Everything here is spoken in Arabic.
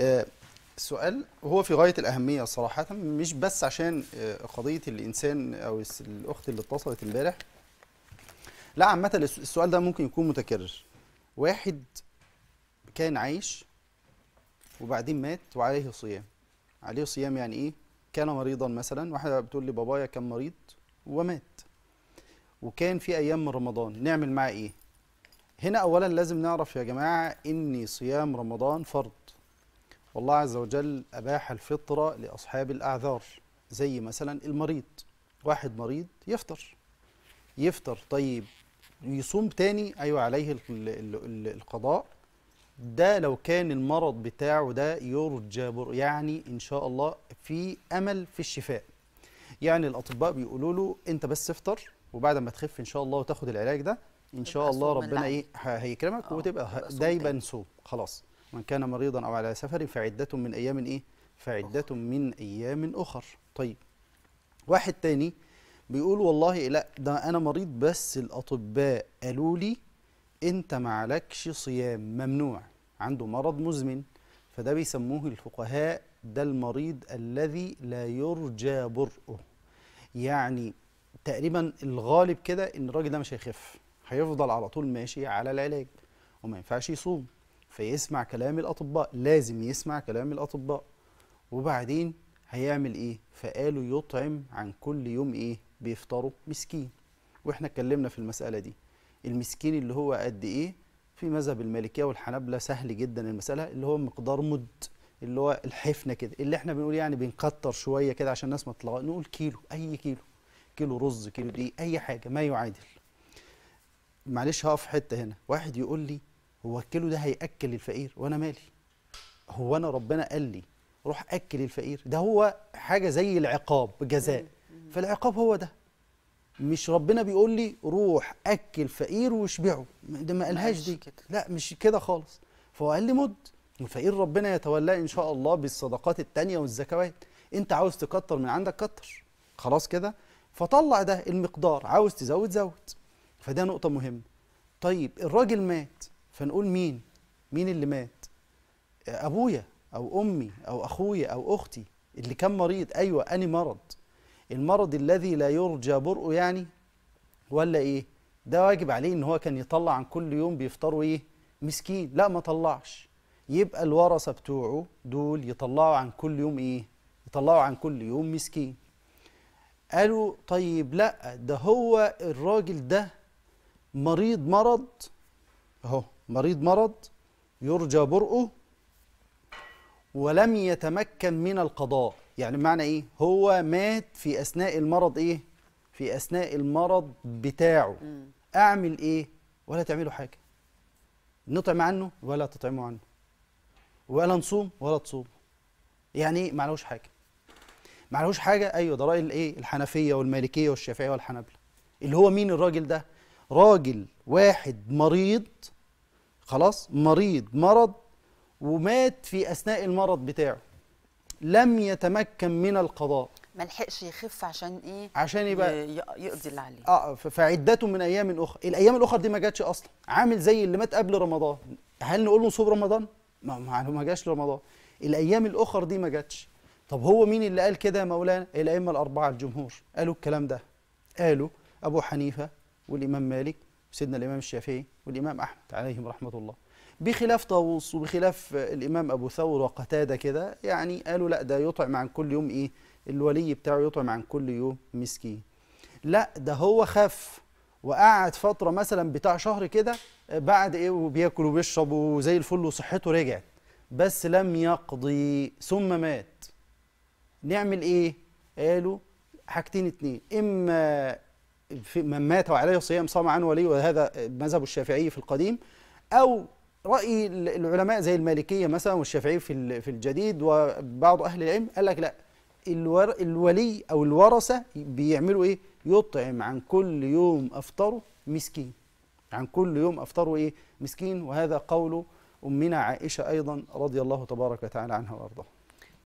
آه، سؤال هو في غايه الاهميه صراحه مش بس عشان آه، قضيه الانسان او الاخت اللي اتصلت امبارح لا عامه السؤال ده ممكن يكون متكرر واحد كان عايش وبعدين مات وعليه صيام عليه صيام يعني ايه كان مريضا مثلا واحده بتقول لي بابايا كان مريض ومات وكان في ايام من رمضان نعمل معاه ايه هنا اولا لازم نعرف يا جماعه ان صيام رمضان فرض والله عز وجل أباح الفطرة لأصحاب الأعذار زي مثلا المريض واحد مريض يفطر يفطر طيب يصوم تاني أيوة عليه القضاء ده لو كان المرض بتاعه ده يرجى يعني إن شاء الله في أمل في الشفاء يعني الأطباء بيقولوا له أنت بس افطر وبعد ما تخف إن شاء الله وتاخد العلاج ده إن شاء الله ربنا إيه هيكرمك آه، وتبقى دايما صوم خلاص من كان مريضا أو على سفر فعدة من أيام إيه؟ فعدة من أيام أخر طيب واحد تاني بيقول والله لا ده أنا مريض بس الأطباء قالوا لي أنت معلكش صيام ممنوع عنده مرض مزمن فده بيسموه الفقهاء ده المريض الذي لا يرجى برؤه يعني تقريبا الغالب كده ان الراجل ده مش هيخف هيفضل على طول ماشي على العلاج وما ينفعش يصوم فيسمع كلام الأطباء لازم يسمع كلام الأطباء وبعدين هيعمل إيه فقالوا يطعم عن كل يوم إيه بيفطروا مسكين وإحنا اتكلمنا في المسألة دي المسكين اللي هو قد إيه في مذهب المالكية والحنابلة سهل جدا المسألة اللي هو مقدار مد اللي هو الحفنة كده اللي احنا بنقول يعني بنكتر شوية كده عشان الناس ما تطلع نقول كيلو أي كيلو كيلو رز كيلو دقيق أي حاجة ما يعادل معلش هقف حتة هنا واحد يقول لي هو اكله ده هياكل الفقير وانا مالي هو انا ربنا قال لي روح اكل الفقير ده هو حاجه زي العقاب جزاء فالعقاب هو ده مش ربنا بيقول لي روح اكل فقير واشبعه ده ما قالهاش دي كده. لا مش كده خالص فهو قال لي مد الفقير ربنا يتولاه ان شاء الله بالصدقات الثانيه والزكوات انت عاوز تكتر من عندك كتر خلاص كده فطلع ده المقدار عاوز تزود زود فده نقطة مهمة طيب الراجل مات فنقول مين مين اللي مات ابويا او امي او اخويا او اختي اللي كان مريض ايوه اني مرض المرض الذي لا يرجى برؤه يعني ولا ايه ده واجب عليه ان هو كان يطلع عن كل يوم بيفطروا ايه مسكين لا ما طلعش يبقى الورثه بتوعه دول يطلعوا عن كل يوم ايه يطلعوا عن كل يوم مسكين قالوا طيب لا ده هو الراجل ده مريض مرض اهو مريض مرض يرجى برؤه ولم يتمكن من القضاء يعني معنى ايه هو مات في اثناء المرض ايه في اثناء المرض بتاعه اعمل ايه ولا تعملوا حاجه نطعم عنه ولا تطعموا عنه ولا نصوم ولا تصوم يعني ايه معلوش حاجه معلوش حاجه ايوه ده راي الايه الحنفيه والمالكيه والشافعيه والحنابله اللي هو مين الراجل ده راجل واحد مريض خلاص مريض مرض ومات في اثناء المرض بتاعه لم يتمكن من القضاء ما لحقش يخف عشان ايه عشان يبقى يقضي اللي عليه اه فعدته من ايام اخرى الايام الاخرى دي ما جاتش اصلا عامل زي اللي مات قبل رمضان هل نقول له صوم رمضان ما ما جاش لرمضان الايام الاخر دي ما جاتش طب هو مين اللي قال كده يا مولانا الائمه الاربعه الجمهور قالوا الكلام ده قالوا ابو حنيفه والامام مالك سيدنا الإمام الشافعي والإمام أحمد عليهم رحمة الله بخلاف طاووس وبخلاف الإمام أبو ثور وقتادة كده يعني قالوا لا ده يطعم عن كل يوم إيه الولي بتاعه يطعم عن كل يوم مسكين لا ده هو خف وقعد فترة مثلا بتاع شهر كده بعد إيه وبياكل وبيشرب وزي الفل وصحته رجعت بس لم يقضي ثم مات نعمل إيه قالوا حاجتين اتنين إما من مات وعليه صيام صام عنه ولي وهذا مذهب الشافعي في القديم أو رأي العلماء زي المالكية مثلا والشافعي في في الجديد وبعض أهل العلم قال لك لا الولي أو الورثة بيعملوا إيه؟ يطعم عن كل يوم أفطره مسكين عن كل يوم أفطره إيه؟ مسكين وهذا قول أمنا عائشة أيضا رضي الله تبارك وتعالى عنها وأرضاها